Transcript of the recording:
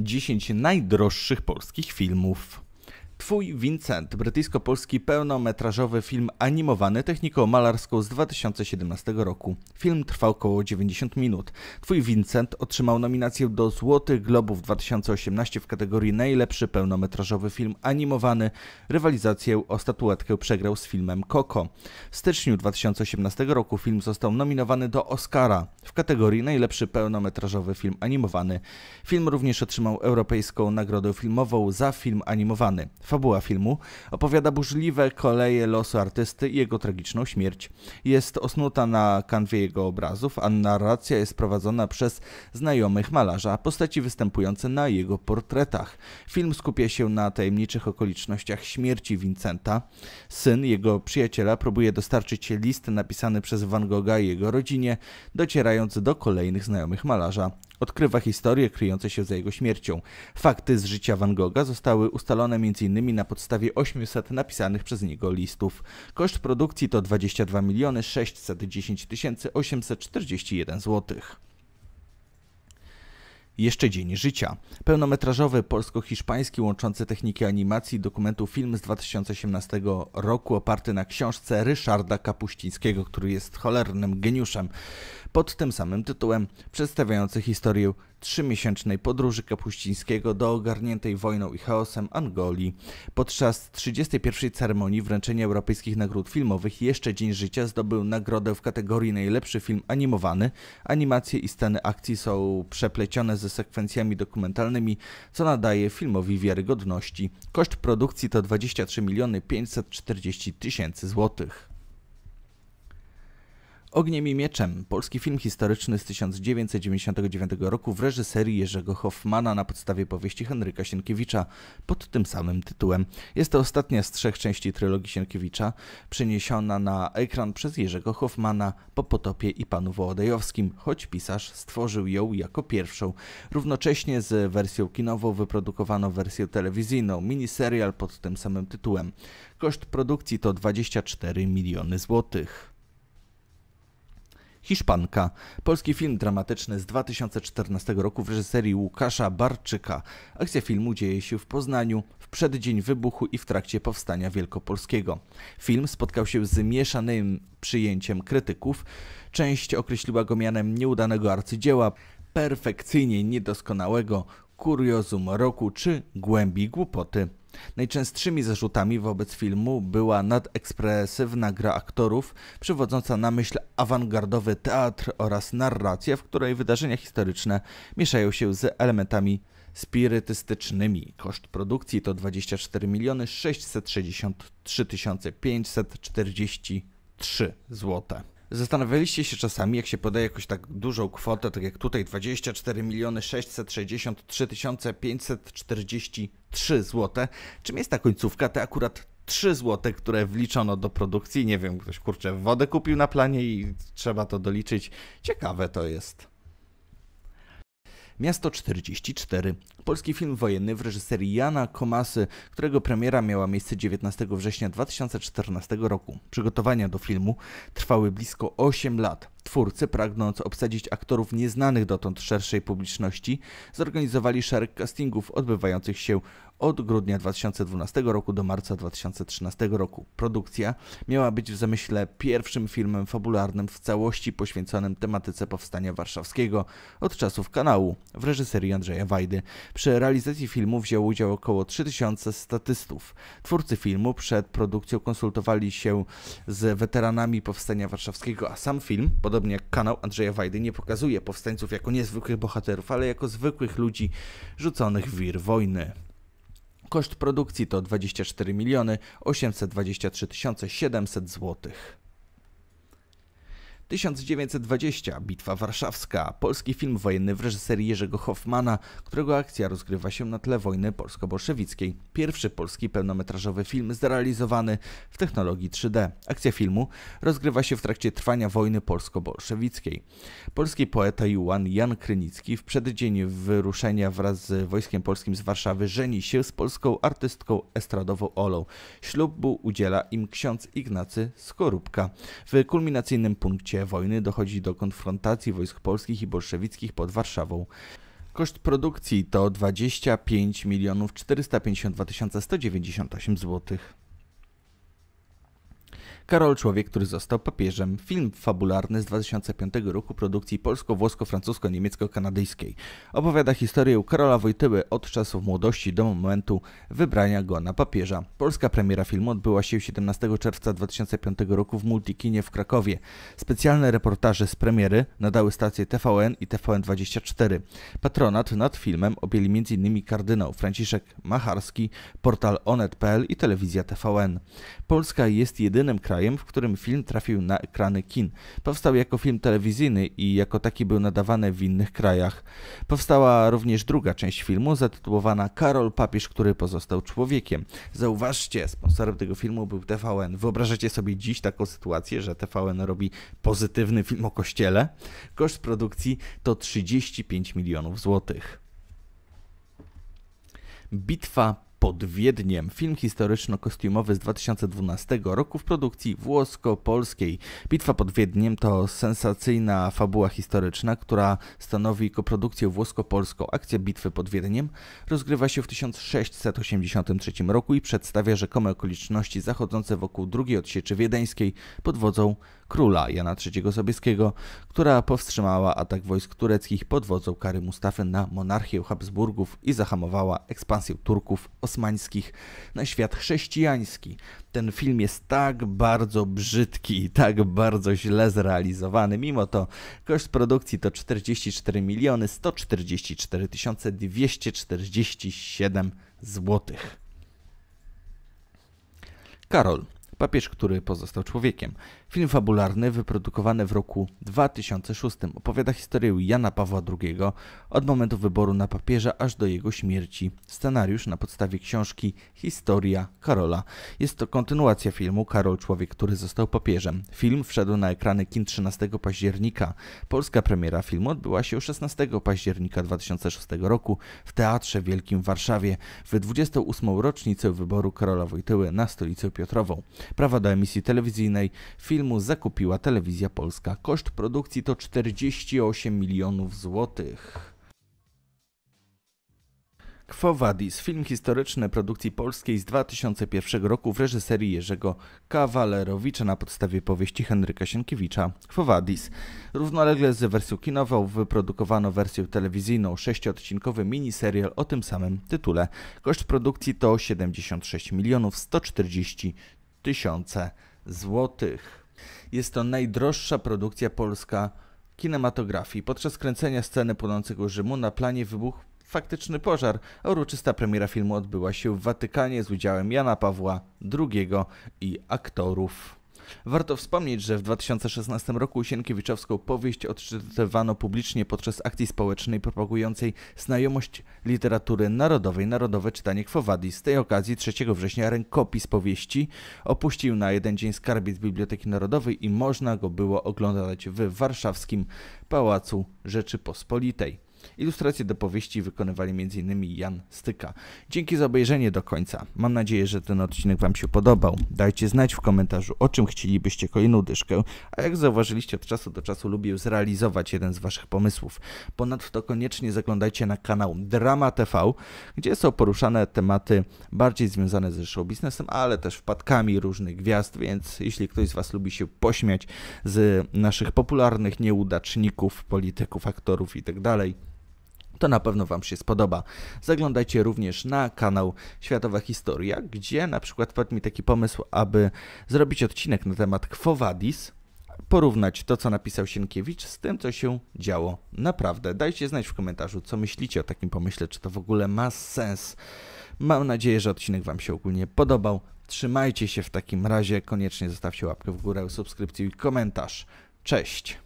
10 najdroższych polskich filmów. Twój Vincent, brytyjsko-polski pełnometrażowy film animowany techniką malarską z 2017 roku. Film trwał około 90 minut. Twój Vincent otrzymał nominację do Złotych Globów 2018 w kategorii najlepszy pełnometrażowy film animowany. Rywalizację o statuetkę przegrał z filmem Coco. W styczniu 2018 roku film został nominowany do Oscara w kategorii najlepszy pełnometrażowy film animowany. Film również otrzymał Europejską Nagrodę Filmową za film animowany. Fabuła filmu opowiada burzliwe koleje losu artysty i jego tragiczną śmierć. Jest osnuta na kanwie jego obrazów, a narracja jest prowadzona przez znajomych malarza, postaci występujące na jego portretach. Film skupia się na tajemniczych okolicznościach śmierci Vincenta. Syn jego przyjaciela próbuje dostarczyć list napisany przez Van Gogha i jego rodzinie, docierając do kolejnych znajomych malarza. Odkrywa historie kryjące się za jego śmiercią. Fakty z życia Van Gogha zostały ustalone m.in. na podstawie 800 napisanych przez niego listów. Koszt produkcji to 22 miliony 610 841 złotych. Jeszcze Dzień Życia. Pełnometrażowy polsko-hiszpański łączący techniki animacji i dokumentu film z 2018 roku oparty na książce Ryszarda Kapuścińskiego, który jest cholernym geniuszem. Pod tym samym tytułem przedstawiający historię trzymiesięcznej podróży Kapuścińskiego do ogarniętej wojną i chaosem Angolii. Podczas 31. ceremonii wręczenia Europejskich Nagród Filmowych jeszcze Dzień Życia zdobył nagrodę w kategorii Najlepszy Film Animowany. Animacje i sceny akcji są przeplecione ze sekwencjami dokumentalnymi, co nadaje filmowi wiarygodności. Koszt produkcji to 23 miliony 540 tysięcy złotych. Ogniem i mieczem. Polski film historyczny z 1999 roku w reżyserii Jerzego Hoffmana na podstawie powieści Henryka Sienkiewicza pod tym samym tytułem. Jest to ostatnia z trzech części trylogii Sienkiewicza, przeniesiona na ekran przez Jerzego Hoffmana po potopie i panu Wołodejowskim, choć pisarz stworzył ją jako pierwszą. Równocześnie z wersją kinową wyprodukowano wersję telewizyjną, miniserial pod tym samym tytułem. Koszt produkcji to 24 miliony złotych. Hiszpanka. Polski film dramatyczny z 2014 roku w reżyserii Łukasza Barczyka. Akcja filmu dzieje się w Poznaniu, w przeddzień wybuchu i w trakcie powstania wielkopolskiego. Film spotkał się z mieszanym przyjęciem krytyków. Część określiła go mianem nieudanego arcydzieła, perfekcyjnie niedoskonałego, kuriozum roku czy głębi głupoty. Najczęstszymi zarzutami wobec filmu była nadekspresywna gra aktorów, przywodząca na myśl awangardowy teatr oraz narrację, w której wydarzenia historyczne mieszają się z elementami spirytystycznymi. Koszt produkcji to 24 miliony 663 543 zł. Zastanawialiście się czasami, jak się podaje jakąś tak dużą kwotę, tak jak tutaj 24 miliony 663 543 zł, czym jest ta końcówka? Te akurat 3 zł, które wliczono do produkcji. Nie wiem, ktoś kurczę wodę kupił na planie i trzeba to doliczyć. Ciekawe to jest. Miasto 44 Polski film wojenny w reżyserii Jana Komasy, którego premiera miała miejsce 19 września 2014 roku. Przygotowania do filmu trwały blisko 8 lat. Twórcy, pragnąc obsadzić aktorów nieznanych dotąd szerszej publiczności, zorganizowali szereg castingów odbywających się od grudnia 2012 roku do marca 2013 roku. Produkcja miała być w zamyśle pierwszym filmem fabularnym w całości poświęconym tematyce powstania warszawskiego od czasów kanału w reżyserii Andrzeja Wajdy. Przy realizacji filmu wzięło udział około 3000 statystów. Twórcy filmu przed produkcją konsultowali się z weteranami Powstania Warszawskiego, a sam film, podobnie jak kanał Andrzeja Wajdy, nie pokazuje powstańców jako niezwykłych bohaterów, ale jako zwykłych ludzi rzuconych w wir wojny. Koszt produkcji to 24 miliony 823 700 złotych. 1920 Bitwa Warszawska, polski film wojenny w reżyserii Jerzego Hoffmana, którego akcja rozgrywa się na tle wojny polsko-bolszewickiej. Pierwszy polski pełnometrażowy film zrealizowany w technologii 3D. Akcja filmu rozgrywa się w trakcie trwania wojny polsko-bolszewickiej. Polski poeta i Jan Krynicki w przeddzień wyruszenia wraz z wojskiem polskim z Warszawy żeni się z polską artystką estradową Olą. Ślubu udziela im ksiądz Ignacy Skorupka. W kulminacyjnym punkcie wojny dochodzi do konfrontacji wojsk polskich i bolszewickich pod Warszawą. Koszt produkcji to 25 452 198 zł. Karol Człowiek, który został papieżem. Film fabularny z 2005 roku produkcji polsko-włosko-francusko-niemiecko-kanadyjskiej. Opowiada historię Karola Wojtyły od czasów młodości do momentu wybrania go na papieża. Polska premiera filmu odbyła się 17 czerwca 2005 roku w Multikinie w Krakowie. Specjalne reportaże z premiery nadały stacje TVN i TVN24. Patronat nad filmem objęli m.in. kardynał Franciszek Macharski, portal onet.pl i telewizja TVN. Polska jest jedynym krajem, w którym film trafił na ekrany kin. Powstał jako film telewizyjny i jako taki był nadawany w innych krajach. Powstała również druga część filmu zatytułowana Karol Papież, który pozostał człowiekiem. Zauważcie, sponsorem tego filmu był TVN. Wyobrażacie sobie dziś taką sytuację, że TVN robi pozytywny film o kościele? Koszt produkcji to 35 milionów złotych. Bitwa pod Wiedniem. Film historyczno-kostiumowy z 2012 roku w produkcji włosko-polskiej. Bitwa pod Wiedniem to sensacyjna fabuła historyczna, która stanowi koprodukcję włosko-polską. Akcja bitwy pod Wiedniem rozgrywa się w 1683 roku i przedstawia rzekome okoliczności zachodzące wokół drugiej odsieczy wiedeńskiej pod wodzą króla Jana III Sobieskiego, która powstrzymała atak wojsk tureckich pod wodzą Kary Mustafy na monarchię Habsburgów i zahamowała ekspansję Turków o osmańskich na świat chrześcijański. Ten film jest tak bardzo brzydki i tak bardzo źle zrealizowany. Mimo to koszt produkcji to 44 miliony 144 247 złotych. Karol, Papież, który pozostał człowiekiem. Film fabularny, wyprodukowany w roku 2006, opowiada historię Jana Pawła II od momentu wyboru na papieża aż do jego śmierci. Scenariusz na podstawie książki Historia Karola. Jest to kontynuacja filmu Karol Człowiek, który został papieżem. Film wszedł na ekrany kin 13 października. Polska premiera filmu odbyła się 16 października 2006 roku w Teatrze Wielkim w Warszawie w 28. rocznicę wyboru Karola Wojtyły na stolicę Piotrową. Prawa do emisji telewizyjnej filmu zakupiła Telewizja Polska. Koszt produkcji to 48 milionów złotych. Quo Vadis, film historyczny produkcji polskiej z 2001 roku w reżyserii Jerzego Kawalerowicza na podstawie powieści Henryka Sienkiewicza. Quo Vadis. Równolegle z wersją kinową wyprodukowano wersję telewizyjną, sześciodcinkowy miniserial o tym samym tytule. Koszt produkcji to 76 milionów 140 tysiące złotych. Jest to najdroższa produkcja polska kinematografii. Podczas kręcenia sceny płonącego Rzymu na planie wybuchł faktyczny pożar, a uroczysta premiera filmu odbyła się w Watykanie z udziałem Jana Pawła II i aktorów. Warto wspomnieć, że w 2016 roku Sienkiewiczowską powieść odczytywano publicznie podczas akcji społecznej propagującej znajomość literatury narodowej, Narodowe Czytanie Kwowadi. Z tej okazji 3 września rękopis powieści opuścił na jeden dzień skarbiec Biblioteki Narodowej i można go było oglądać w warszawskim Pałacu Rzeczypospolitej. Ilustracje do powieści wykonywali m.in. Jan Styka. Dzięki za obejrzenie do końca. Mam nadzieję, że ten odcinek Wam się podobał. Dajcie znać w komentarzu, o czym chcielibyście kolejną dyszkę, a jak zauważyliście od czasu do czasu lubię zrealizować jeden z Waszych pomysłów. Ponadto koniecznie zaglądajcie na kanał Drama TV, gdzie są poruszane tematy bardziej związane ze show biznesem, ale też wpadkami różnych gwiazd, więc jeśli ktoś z Was lubi się pośmiać z naszych popularnych nieudaczników, polityków, aktorów itd., tak to na pewno Wam się spodoba. Zaglądajcie również na kanał Światowa Historia, gdzie na przykład padł mi taki pomysł, aby zrobić odcinek na temat Quo Vadis, porównać to, co napisał Sienkiewicz z tym, co się działo naprawdę. Dajcie znać w komentarzu, co myślicie o takim pomyśle, czy to w ogóle ma sens. Mam nadzieję, że odcinek Wam się ogólnie podobał. Trzymajcie się w takim razie, koniecznie zostawcie łapkę w górę, subskrypcję i komentarz. Cześć!